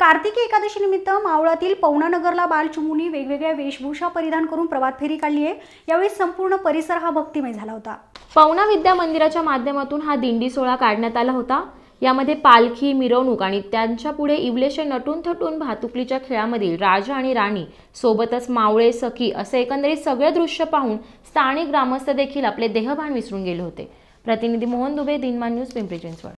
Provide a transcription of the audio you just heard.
कार्तिकी एकादशी निमित्त मावळातील पवनानगरला बालचुमूनी वेगवेगळ्या वेशभूषा परिधान करून प्रभात फेरी काढली आहे यावेळी संपूर्ण परिसर हा भक्तिमय झाला होता पवना विद्या मंदिराच्या माध्यमातून हा दिंडी सोहळा काढण्यात आला होता यामध्ये पालखी मिरवणूक आणि त्यांच्या पुढे इवलेशे नटून थटून भातुकलीच्या खेळामधील राजा आणि राणी सोबतच मावळे सखी असे एकंदरीत सगळे दृश्य पाहून स्थानिक ग्रामस्थ देखील आपले देहभान विसरून गेले होते प्रतिनिधी मोहन दुबे दिनमान न्यूज पिंपरी चिंचवड